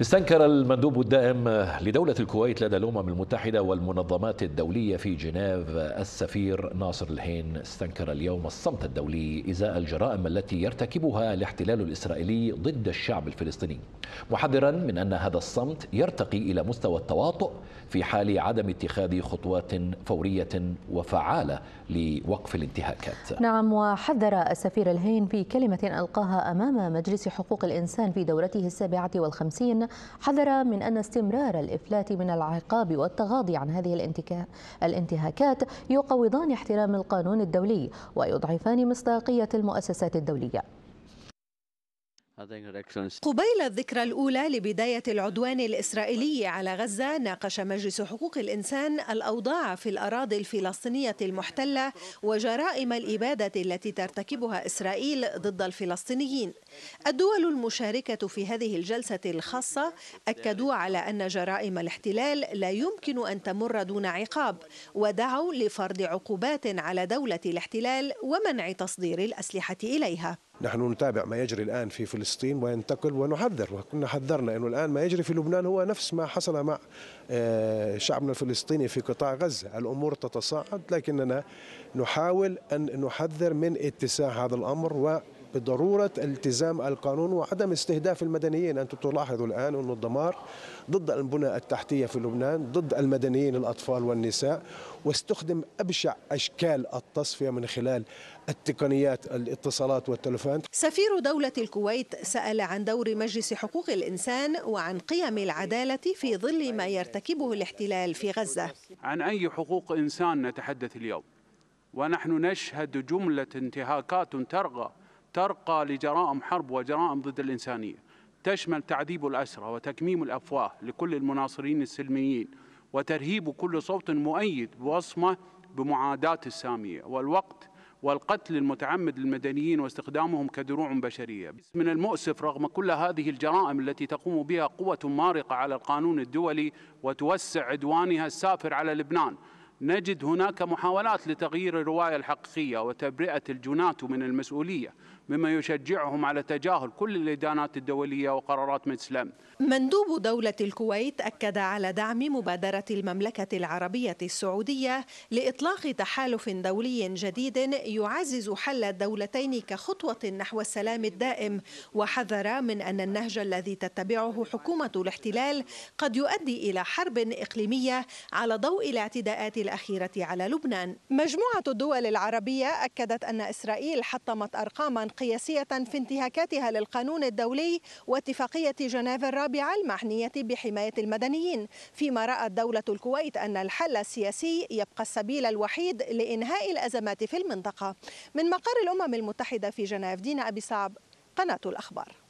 استنكر المندوب الدائم لدولة الكويت لدى الأمم المتحدة والمنظمات الدولية في جنيف السفير ناصر الهين استنكر اليوم الصمت الدولي إزاء الجرائم التي يرتكبها الاحتلال الإسرائيلي ضد الشعب الفلسطيني محذرا من أن هذا الصمت يرتقي إلى مستوى التواطؤ في حال عدم اتخاذ خطوات فورية وفعالة لوقف الانتهاكات نعم وحذر السفير الهين في كلمة ألقاها أمام مجلس حقوق الإنسان في دورته السابعة والخمسين حذر من أن استمرار الإفلات من العقاب والتغاضي عن هذه الانتهاكات يقوضان احترام القانون الدولي ويضعفان مصداقية المؤسسات الدولية قبيل الذكرى الأولى لبداية العدوان الإسرائيلي على غزة ناقش مجلس حقوق الإنسان الأوضاع في الأراضي الفلسطينية المحتلة وجرائم الإبادة التي ترتكبها إسرائيل ضد الفلسطينيين الدول المشاركة في هذه الجلسة الخاصة أكدوا على أن جرائم الاحتلال لا يمكن أن تمر دون عقاب ودعوا لفرض عقوبات على دولة الاحتلال ومنع تصدير الأسلحة إليها نحن نتابع ما يجري الآن في فلسطين وينتقل ونحذر وكنا حذرنا أنه الآن ما يجري في لبنان هو نفس ما حصل مع آه، شعبنا الفلسطيني في قطاع غزة الأمور تتصاعد لكننا نحاول أن نحذر من اتساع هذا الأمر و بضرورة التزام القانون وعدم استهداف المدنيين أنتم تلاحظوا الآن أن الدمار ضد البنى التحتية في لبنان ضد المدنيين الأطفال والنساء واستخدم أبشع أشكال التصفية من خلال التقنيات الاتصالات والتلفون سفير دولة الكويت سأل عن دور مجلس حقوق الإنسان وعن قيم العدالة في ظل ما يرتكبه الاحتلال في غزة عن أي حقوق إنسان نتحدث اليوم ونحن نشهد جملة انتهاكات ترغب ترقى لجرائم حرب وجرائم ضد الإنسانية تشمل تعذيب الأسرى وتكميم الأفواه لكل المناصرين السلميين وترهيب كل صوت مؤيد بوصمة بمعاداة السامية والوقت والقتل المتعمد للمدنيين واستخدامهم كدروع بشرية من المؤسف رغم كل هذه الجرائم التي تقوم بها قوة مارقة على القانون الدولي وتوسع عدوانها السافر على لبنان نجد هناك محاولات لتغيير الرواية الحقيقية وتبرئة الجنات من المسؤولية مما يشجعهم على تجاهل كل الإدانات الدولية وقرارات مجلس الأمن مندوب دولة الكويت أكد على دعم مبادرة المملكة العربية السعودية لإطلاق تحالف دولي جديد يعزز حل الدولتين كخطوة نحو السلام الدائم وحذر من أن النهج الذي تتبعه حكومة الاحتلال قد يؤدي إلى حرب إقليمية على ضوء الاعتداءات الأخيرة على لبنان مجموعة الدول العربية أكدت أن إسرائيل حطمت أرقاما قياسية في انتهاكاتها للقانون الدولي واتفاقية جنيف الرابعة المعنية بحماية المدنيين فيما رأت دولة الكويت أن الحل السياسي يبقى السبيل الوحيد لإنهاء الأزمات في المنطقة من مقر الأمم المتحدة في جنيف دينا أبي صعب قناة الأخبار